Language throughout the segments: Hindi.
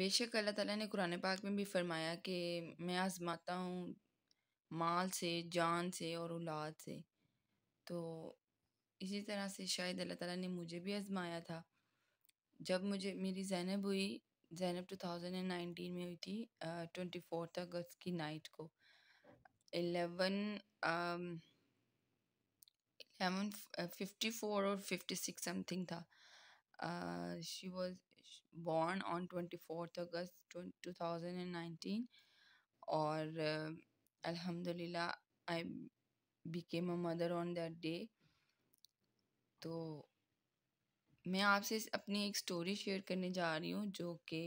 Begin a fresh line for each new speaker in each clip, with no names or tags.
बेशक अल्लाह ताला ने कुरान पाक में भी फरमाया कि मैं आजमाता हूँ माल से जान से और औलाद से तो इसी तरह से शायद अल्लाह ताला ने मुझे भी आजमाया था जब मुझे मेरी जैनब हुई जैनब 2019 में हुई थी ट्वेंटी फोर्थ अगस्त की नाइट को एलेवन एलेवन फिफ्टी फोर और फिफ्टी सिक्स समथिंग था Uh, she was born on 24th August 2019 or uh, alhamdulillah I became a mother on that day तो मैं आपसे अपनी एक स्टोरी शेयर करने जा रही हूँ जो कि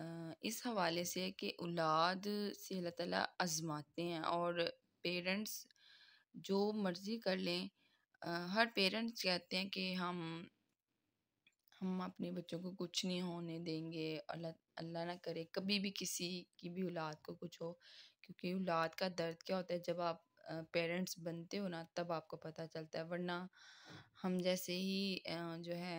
uh, इस हवाले से कि औलाद से अल्लाह ताला आजमाते हैं और पेरेंट्स जो मर्ज़ी कर लें uh, हर पेरेंट्स कहते हैं कि हम हम अपने बच्चों को कुछ नहीं होने देंगे अल्लाह अल्लाह ना करे कभी भी किसी की भी औलाद को कुछ हो क्योंकि औलाद का दर्द क्या होता है जब आप पेरेंट्स बनते हो ना तब आपको पता चलता है वरना हम जैसे ही जो है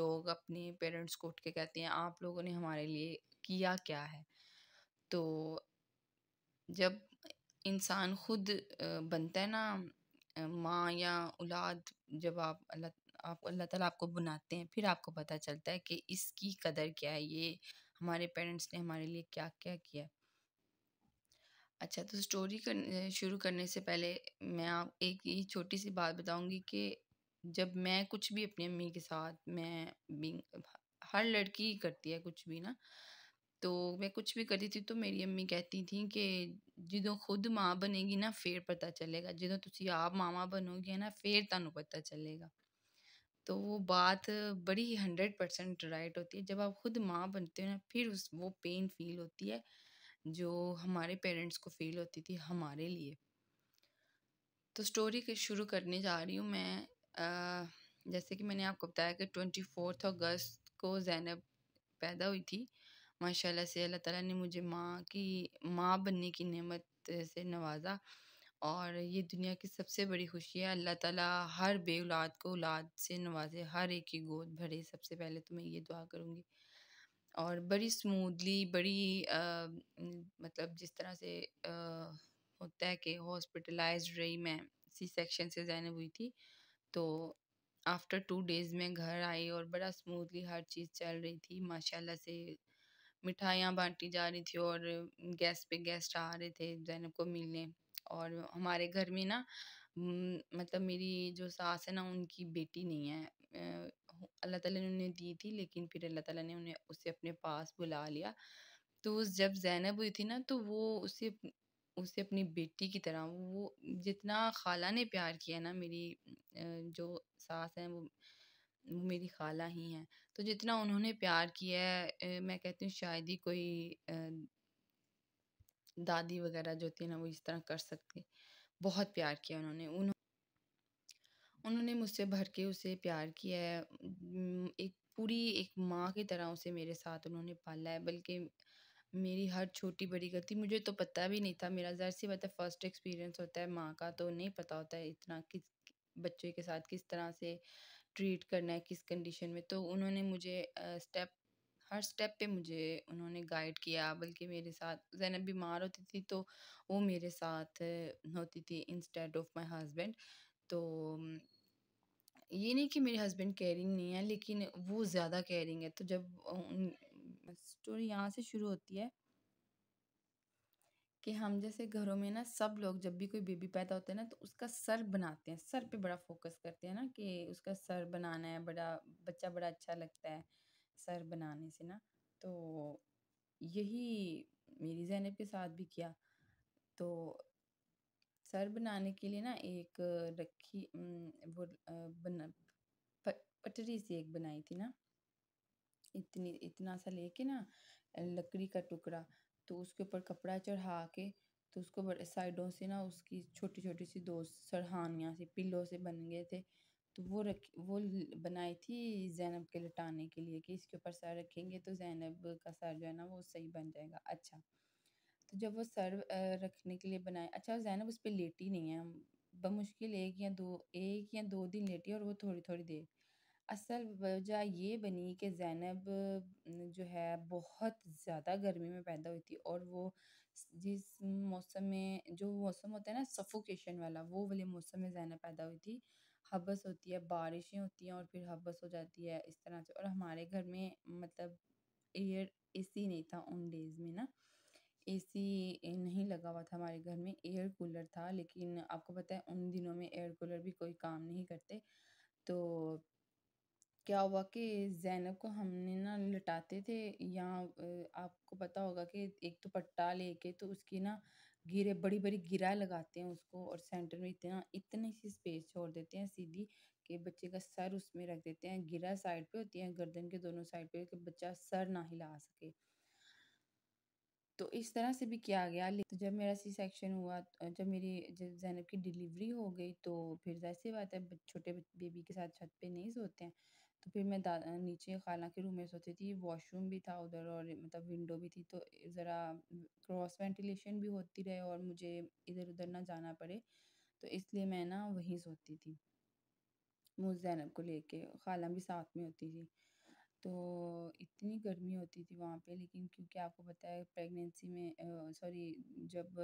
लोग अपने पेरेंट्स को उठ के कहते हैं आप लोगों ने हमारे लिए किया क्या है तो जब इंसान खुद बनता है ना माँ या औलाद जब आप अल्लाह आप अल्लाह ताला आपको बुनाते हैं फिर आपको पता चलता है कि इसकी कदर क्या है ये हमारे पेरेंट्स ने हमारे लिए क्या क्या किया अच्छा तो स्टोरी कर शुरू करने से पहले मैं आप एक ही छोटी सी बात बताऊंगी कि जब मैं कुछ भी अपनी अम्मी के साथ मैं बिंग हर लड़की करती है कुछ भी ना तो मैं कुछ भी करती थी तो मेरी अम्मी कहती थी कि जो खुद माँ बनेगी ना फिर पता चलेगा जो तुम आप मामा बनोगे ना फिर ਤੁਹਾਨੂੰ पता चलेगा तो वो बात बड़ी ही हंड्रेड परसेंट राइट होती है जब आप खुद माँ बनते हो ना फिर उस वो पेन फील होती है जो हमारे पेरेंट्स को फील होती थी हमारे लिए तो स्टोरी शुरू करने जा रही हूँ मैं आ, जैसे कि मैंने आपको बताया कि ट्वेंटी फोर्थ अगस्त को जैनब पैदा हुई थी माशाल्लाह से अल्लाह ताला ने मुझे माँ की माँ बनने की नेमत से नवाजा और ये दुनिया की सबसे बड़ी खुशी है अल्लाह ताला हर बे औलाद को औलाद से नवाजे हर एक की गोद भरे सबसे पहले तो मैं ये दुआ करूँगी और बड़ी स्मूदली बड़ी आ, मतलब जिस तरह से आ, होता है कि हॉस्पिटलाइज रही मैं सी सेक्शन से जैनब हुई थी तो आफ्टर टू डेज़ में घर आई और बड़ा स्मूदली हर चीज़ चल रही थी माशाल्लाह से मिठाइयाँ बांटी जा रही थी और गैस पे गेस्ट आ रहे थे जैनब को मिलने और हमारे घर में ना मतलब मेरी जो सास है ना उनकी बेटी नहीं है अल्लाह ताला ने उन्हें दी थी लेकिन फिर अल्लाह ताला ने उन्हें उसे अपने पास बुला लिया तो जब जैनब हुई थी ना तो वो उसे उसे अपनी बेटी की तरह वो जितना खाला ने प्यार किया ना मेरी जो सास है वो वो मेरी खाला ही हैं तो जितना उन्होंने प्यार किया है मैं कहती हूँ शायद ही कोई दादी वगैरह जो थी ना वो इस तरह कर सकती बहुत प्यार किया उन्होंने उन्होंने मुझसे भर के उसे प्यार किया है एक पूरी एक माँ की तरह उसे मेरे साथ उन्होंने पाला है बल्कि मेरी हर छोटी बड़ी गलती मुझे तो पता भी नहीं था मेरा ज़र सी बात है फ़र्स्ट एक्सपीरियंस होता है माँ का तो नहीं पता होता है इतना किस बच्चे के साथ किस तरह से ट्रीट करना है किस कंडीशन में तो उन्होंने मुझे स्टेप हर स्टेप पे मुझे उन्होंने गाइड किया बल्कि मेरे साथ जैनब बीमार होती थी तो वो मेरे साथ होती थी इंस्टेड ऑफ माय हस्बैंड तो ये नहीं कि मेरे हस्बैंड केयरिंग नहीं है लेकिन वो ज़्यादा केयरिंग है तो जब स्टोरी यहाँ से शुरू होती है कि हम जैसे घरों में ना सब लोग जब भी कोई बेबी पैदा होता है ना तो उसका सर बनाते हैं सर पे बड़ा फोकस करते हैं ना कि उसका सर बनाना है बड़ा बच्चा बड़ा अच्छा लगता है सर बनाने से ना तो यही मेरी ज़ैनब के साथ भी किया तो सर बनाने के लिए ना एक रखी वो बना पटरी सी एक बनाई थी ना इतनी इतना सा लेके ना लकड़ी का टुकड़ा तो उसके ऊपर कपड़ा चढ़ा के तो उसको साइडों से ना उसकी छोटी छोटी सी दो सरहानियाँ सी पिल्लों से बन गए थे तो वो रख वो बनाई थी ज़ैनब के लटाने के लिए कि इसके ऊपर सर रखेंगे तो ज़ैनब का सर जो है ना वो सही बन जाएगा अच्छा तो जब वो सर रखने के लिए बनाए अच्छा ज़ैनब उस पर लेटी नहीं है बमुश्किल एक या दो एक या दो दिन लेटी और वो थोड़ी थोड़ी देर असल वजह ये बनी कि ज़ैनब जो है बहुत ज़्यादा गर्मी में पैदा हुई थी और वो जिस मौसम में जो मौसम होता है ना सफोकेशन वाला वो वाले मौसम में ज़ैनब पैदा हुई थी हबस होती है बारिशें होती हैं और फिर हबस हो जाती है इस तरह से और हमारे घर में मतलब एयर ए सी नहीं था उन डेज़ में ना एसी नहीं लगा हुआ था हमारे घर में एयर कूलर था लेकिन आपको पता है उन दिनों में एयर कूलर भी कोई काम नहीं करते तो क्या हुआ कि जैनब को हमने ना लटाते थे यहाँ आपको पता होगा कि एक दुपट्टा तो लेके तो उसकी ना गिरे बड़ी बड़ी गिरा लगाते हैं उसको और सेंटर में इतना इतनी सी स्पेस छोड़ देते हैं सीधी कि बच्चे का सर उसमें रख देते हैं गिरा साइड पे होती है गर्दन के दोनों साइड पे कि बच्चा सर ना हिला सके तो इस तरह से भी किया गया तो जब मेरा सी सेक्शन हुआ जब मेरी जब जैनब की डिलीवरी हो गई तो फिर जैसी बात है छोटे बेबी के साथ छत पे नहीं सोते हैं तो फिर मैं नीचे खाला के रूम में सोती थी वॉशरूम भी था उधर और मतलब विंडो भी थी तो ज़रा क्रॉस वेंटिलेशन भी होती रहे और मुझे इधर उधर ना जाना पड़े तो इसलिए मैं ना वहीं सोती थी मुझ जैनब को लेके खाला भी साथ में होती थी तो इतनी गर्मी होती थी वहाँ पे लेकिन क्योंकि आपको पता है प्रेगनेंसी में सॉरी जब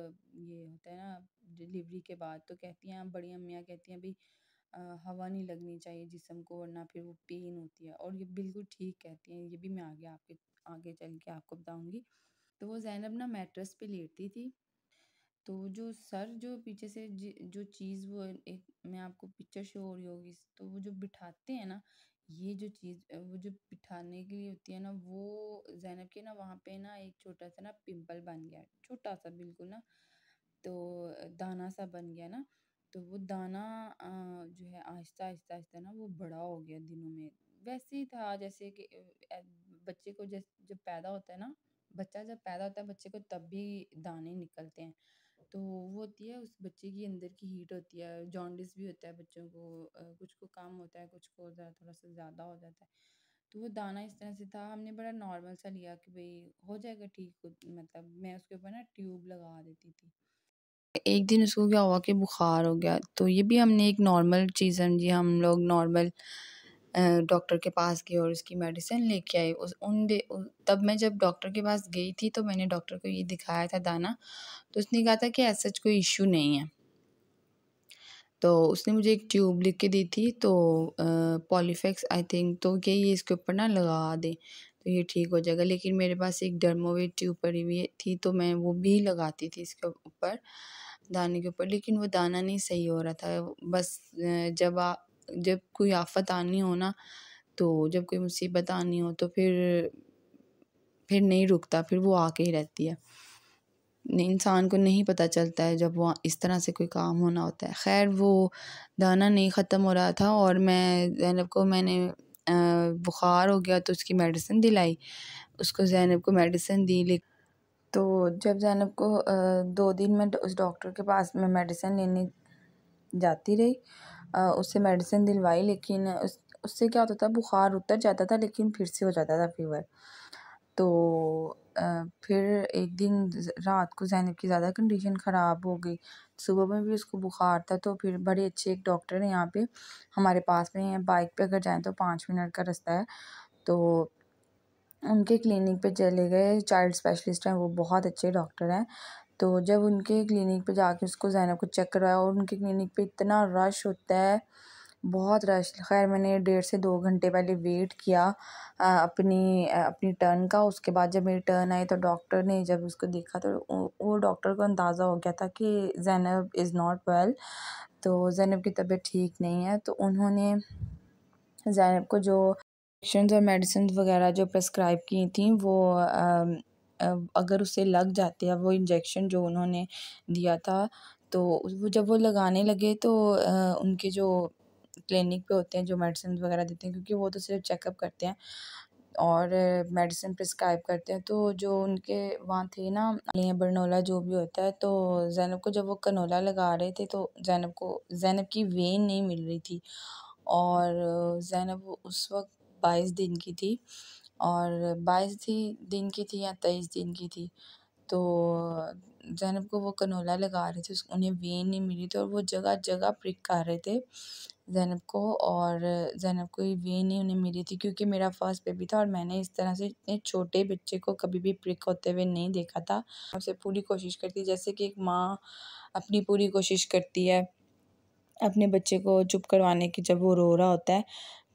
ये होता है ना डिलीवरी के बाद तो कहती हैं हाँ, बड़ी अम्मियाँ कहती हैं भाई हवा नहीं लगनी चाहिए जिसम को वरना फिर वो पेन होती है और ये बिल्कुल ठीक कहती हैं ये भी मैं आगे आपके आगे चल के आपको बताऊँगी तो वो ज़ैनब ना मैट्रेस पे लेटती थी तो जो सर जो पीछे से जो चीज़ वो एक मैं आपको पिक्चर शो हो रही होगी तो वो जो बिठाते हैं ना ये जो चीज़ वो जो बिठाने के लिए होती है ना वो जैनब के ना वहाँ पे ना एक छोटा सा ना पिंपल बन गया छोटा सा बिल्कुल ना तो दाना सा बन गया ना तो वो दाना जो है आहिस्ता, आहिस्ता, आहिस्ता ना वो बड़ा हो गया दिनों में। वैसे ही था जैसे कि बच्चे को जैस जब पैदा होता है ना बच्चा जब पैदा होता है बच्चे को तब भी दाने निकलते हैं। तो वो होती है उस बच्चे की अंदर की हीट होती है, जॉन्डिस भी होता है बच्चों को कुछ को कम होता है, कुछ को थोडा थोड़ा-सा ज़्यादा हो जाता है। तो वो दाना इस तरह से था हमने बड़ा नॉर्मल सा लिया कि भाई हो जाएगा ठीक मतलब मैं उसके ऊपर ना ट्यूब लगा देती थी। एक दिन उसको क्या हुआ कि बुखार हो गया तो ये भी हमने एक नॉर्मल चीज़ समझी हम लोग नॉर्मल डॉक्टर के पास गए और उसकी मेडिसिन लेके आए उस उन दे तब मैं जब डॉक्टर के पास गई थी तो मैंने डॉक्टर को ये दिखाया था दाना तो उसने कहा था कि ऐसा कोई इशू नहीं है तो उसने मुझे एक ट्यूब लिख के दी थी तो पॉलीफेक्स आई थिंक तो कि ये इसके ऊपर ना लगा दें तो ये ठीक हो जाएगा लेकिन मेरे पास एक डर्मोवेट ट्यूब पड़ी हुई थी तो मैं वो भी लगाती थी इसके ऊपर दाने के ऊपर लेकिन वो दाना नहीं सही हो रहा था बस जब आ जब कोई आफ़त आनी हो ना तो जब कोई मुसीबत आनी हो तो फिर फिर नहीं रुकता फिर वो आके ही रहती है इंसान को नहीं पता चलता है जब वो इस तरह से कोई काम होना होता है खैर वो दाना नहीं ख़त्म हो रहा था और मैं जैनब को मैंने बुखार हो गया तो उसकी मेडिसिन दिलाई उसको जैनब को मेडिसिन दी लेकिन तो जब ज़ैनब को दो दिन में उस डॉक्टर के पास में मेडिसिन लेने जाती रही उससे मेडिसिन दिलवाई लेकिन उस उससे क्या होता था बुखार उतर जाता था लेकिन फिर से हो जाता था फीवर तो फिर एक दिन रात को जैनब की ज़्यादा कंडीशन ख़राब हो गई सुबह में भी उसको बुखार था तो फिर बड़े अच्छे एक डॉक्टर हैं यहाँ पे हमारे पास में बाइक पे अगर जाएँ तो पाँच मिनट का रास्ता है तो उनके क्लिनिक पे चले गए चाइल्ड स्पेशलिस्ट हैं वो बहुत अच्छे डॉक्टर हैं तो जब उनके क्लिनिक पे जाके उसको ज़ैनब को चेक करवाया और उनके क्लिनिक पे इतना रश होता है बहुत रश खैर मैंने डेढ़ से दो घंटे पहले वेट किया आ, अपनी आ, अपनी टर्न का उसके बाद जब मेरी टर्न आई तो डॉक्टर ने जब उसको देखा तो वो डॉक्टर को अंदाज़ा हो गया था कि जैनब इज़ नॉट वेल तो जैनब की तबीयत ठीक नहीं है तो उन्होंने जैनब को जो इंजेक्शन और मेडिसिन वगैरह जो प्रेस्क्राइब की थी वो अगर उसे लग जाते हैं वो इंजेक्शन जो उन्होंने दिया था तो वो जब वो लगाने लगे तो उनके जो क्लिनिक पे होते हैं जो मेडिसिन वगैरह देते हैं क्योंकि वो तो सिर्फ चेकअप करते हैं और मेडिसिन प्रिस्क्राइब करते हैं तो जो उनके वहाँ थे ना बर्नोला जो भी होता है तो जैनब को जब वो कनोला लगा रहे थे तो जैनब को जैनब की वेन नहीं मिल रही थी और जैनब उस वक्त बाईस दिन की थी और बाईस थी दिन की थी या तेईस दिन की थी तो ज़ैनब को वो कनोला लगा रहे थे उन्हें वेन नहीं मिली थी और वो जगह जगह प्रिक कर रहे थे ज़ैनब को और ज़ैनब को वेन नहीं उन्हें मिली थी क्योंकि मेरा फर्स्ट बेबी था और मैंने इस तरह से इतने छोटे बच्चे को कभी भी प्रिक होते हुए नहीं देखा था उसे पूरी कोशिश करती जैसे कि एक माँ अपनी पूरी कोशिश करती है अपने बच्चे को चुप करवाने की जब वो रो रहा होता है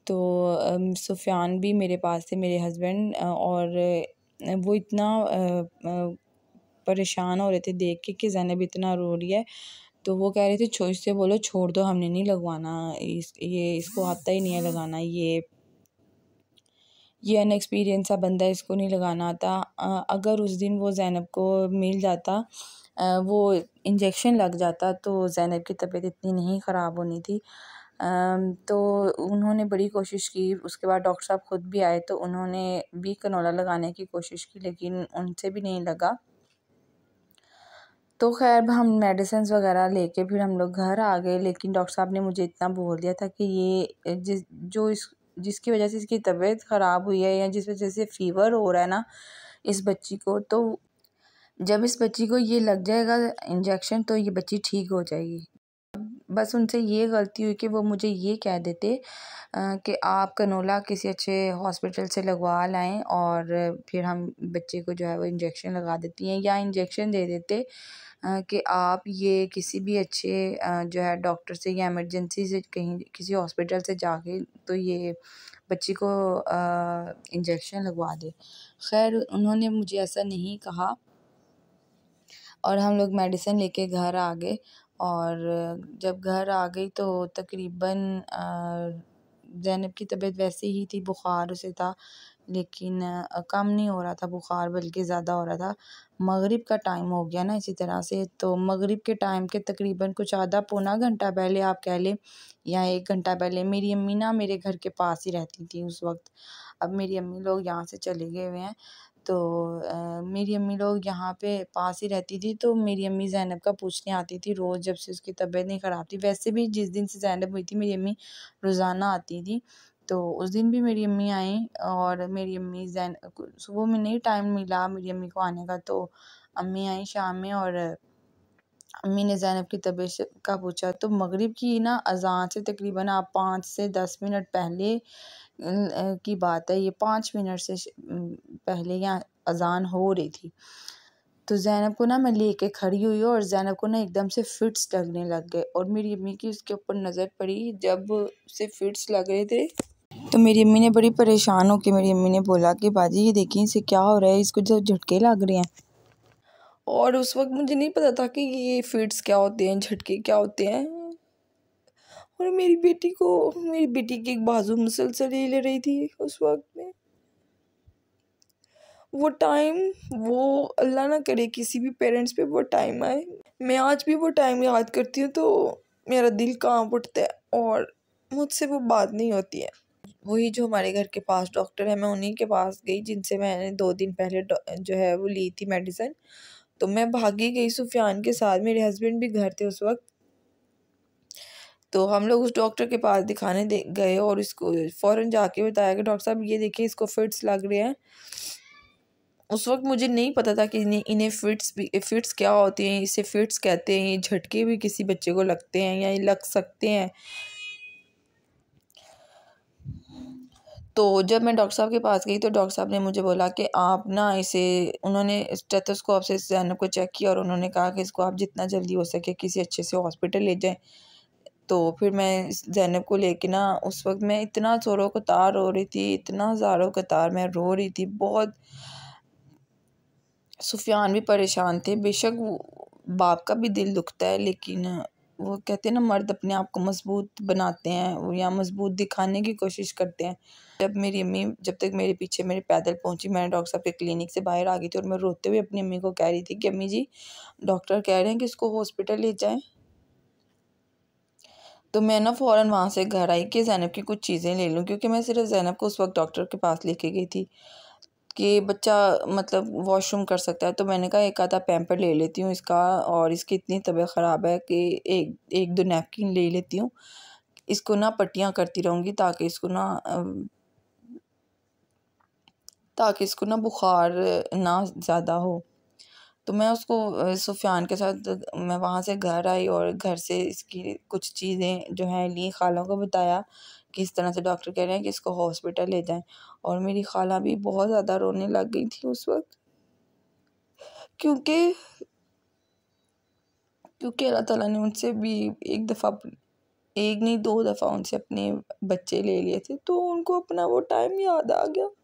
तो सुफियान भी मेरे पास थे मेरे हस्बैंड और वो इतना परेशान हो रहे थे देख के कि ज़ैनब इतना रो रही है तो वो कह रहे थे छो इससे बोलो छोड़ दो हमने नहीं लगवाना इस ये इसको आता ही नहीं है लगाना ये ये अनएक्सपीरियंस सा बंदा इसको नहीं लगाना आता अगर उस दिन वो ज़ैनब को मिल जाता वो इंजेक्शन लग जाता तो ज़ैनब की तबीयत इतनी नहीं ख़राब होनी थी तो उन्होंने बड़ी कोशिश की उसके बाद डॉक्टर साहब ख़ुद भी आए तो उन्होंने भी कनोला लगाने की कोशिश की लेकिन उनसे भी नहीं लगा तो खैर हम मेडिसिन वगैरह लेके फिर हम लोग घर आ गए लेकिन डॉक्टर साहब ने मुझे इतना बोल दिया था कि ये जिस जो इस जिसकी वजह से इसकी तबीयत ख़राब हुई है या जिस वजह से फ़ीवर हो रहा है ना इस बच्ची को तो जब इस बच्ची को ये लग जाएगा इंजेक्शन तो ये बच्ची ठीक हो जाएगी बस उनसे ये गलती हुई कि वो मुझे ये कह देते कि आप कनोला किसी अच्छे हॉस्पिटल से लगवा लाएं और फिर हम बच्चे को जो है वो इंजेक्शन लगा देती हैं या इंजेक्शन दे देते कि आप ये किसी भी अच्छे जो है डॉक्टर से या एमरजेंसी से कहीं किसी हॉस्पिटल से जाके तो ये बच्ची को इंजेक्शन लगवा दे खैर उन्होंने मुझे ऐसा नहीं कहा और हम लोग मेडिसिन लेके घर आ गए और जब घर आ गई तो तकरीबन ज़ैनब की तबीयत वैसे ही थी बुखार उसे था लेकिन कम नहीं हो रहा था बुखार बल्कि ज़्यादा हो रहा था मगरिब का टाइम हो गया ना इसी तरह से तो मगरिब के टाइम के तकरीबन कुछ आधा पौना घंटा पहले आप कह लें या एक घंटा पहले मेरी अम्मी ना मेरे घर के पास ही रहती थी उस वक्त अब मेरी अम्मी लोग यहाँ से चले गए हुए हैं तो मेरी अम्मी लोग यहाँ पे पास ही रहती थी तो मेरी अम्मी ज़ैनब का पूछने आती थी रोज़ जब से उसकी तबीयत नहीं ख़राब थी वैसे भी जिस दिन से ज़ैनब हुई थी मेरी अम्मी रोज़ाना आती थी तो उस दिन भी मेरी अम्मी आई और मेरी अम्मी जैन सुबह में नहीं टाइम मिला मेरी अम्मी को आने का तो अम्मी आई शाम में और अम्मी ने जैनब की तबीयत का पूछा तो मगरिब की ना अजान से तकरीबन आप पाँच से दस मिनट पहले की बात है ये पाँच मिनट से पहले यहाँ अजान हो रही थी तो ज़ैनब को ना मैं लेके खड़ी हुई और ज़ैनब को ना एकदम से फिट्स लगने लग गए और मेरी अम्मी की उसके ऊपर नज़र पड़ी जब उसे फिट्स लग रहे थे तो मेरी अम्मी ने बड़ी परेशान होकर मेरी अम्मी ने बोला कि बाजी ये देखिए इसे क्या हो रहा है इसको जब झटके लग रहे हैं और उस वक्त मुझे नहीं पता था कि ये फिट्स क्या होते हैं झटके क्या होते हैं और मेरी बेटी को मेरी बेटी की एक बाजू मुसलसल ले रही थी उस वक्त में वो टाइम वो अल्लाह ना करे किसी भी पेरेंट्स पे वो टाइम आए मैं आज भी वो टाइम याद करती हूँ तो मेरा दिल कांप उठता है और मुझसे वो बात नहीं होती है वही जो हमारे घर के पास डॉक्टर है मैं उन्हीं के पास गई जिनसे मैंने दो दिन पहले जो है वो ली थी मेडिसिन तो मैं भागी गई सुफियान के साथ मेरे हस्बैंड भी घर थे उस वक्त तो हम लोग उस डॉक्टर के पास दिखाने दे गए और इसको फ़ौर जाके बताया कि डॉक्टर साहब ये देखिए इसको फिट्स लग रहे हैं उस वक्त मुझे नहीं पता था कि इन्हें फिट्स भी फिट्स क्या होते हैं इसे फिट्स कहते हैं ये झटके भी किसी बच्चे को लगते हैं या लग सकते हैं तो जब मैं डॉक्टर साहब के पास गई तो डॉक्टर साहब ने मुझे बोला कि आप ना इसे उन्होंने स्टेथोस्कोप से जैनब को चेक किया और उन्होंने कहा कि इसको आप जितना जल्दी हो सके किसी अच्छे से हॉस्पिटल ले जाएं तो फिर मैं ज़ैनब को लेके ना उस वक्त मैं इतना चोरों का तार रो रही थी इतना ज़ारों का तार मैं रो रही थी बहुत सुफियान भी परेशान थे बेशक बाप का भी दिल दुखता है लेकिन वो कहते हैं ना मर्द अपने आप को मजबूत बनाते हैं या मजबूत दिखाने की कोशिश करते हैं जब मेरी अम्मी जब तक मेरे पीछे मेरे पैदल पहुंची मैंने डॉक्टर साहब के क्लिनिक से बाहर आ गई थी और मैं रोते हुए अपनी अम्मी को कह रही थी कि अम्मी जी डॉक्टर कह रहे हैं कि इसको हॉस्पिटल ले जाएं तो मैं ना फ़ौर वहाँ से घर आई कि ज़ैनब की कुछ चीज़ें ले लूँ क्योंकि मैं सिर्फ ज़ैनब को उस वक्त डॉक्टर के पास लेके गई थी कि बच्चा मतलब वॉशरूम कर सकता है तो मैंने कहा एक आधा पैम्पर ले लेती हूँ इसका और इसकी इतनी तबीयत ख़राब है कि एक एक दो नैपकिन ले लेती हूँ इसको ना पट्टियाँ करती रहूँगी ताकि इसको ना ताकि इसको ना बुखार ना ज़्यादा हो तो मैं उसको सुफियान के साथ मैं वहाँ से घर आई और घर से इसकी कुछ चीज़ें जो हैं ली खालों को बताया कि इस तरह से डॉक्टर कह रहे हैं कि इसको हॉस्पिटल ले जाएं और मेरी खाला भी बहुत ज़्यादा रोने लग गई थी उस वक्त क्योंकि क्योंकि अल्लाह ताला ने उनसे भी एक दफ़ा एक नहीं दो दफ़ा उनसे अपने बच्चे ले लिए थे तो उनको अपना वो टाइम याद आ गया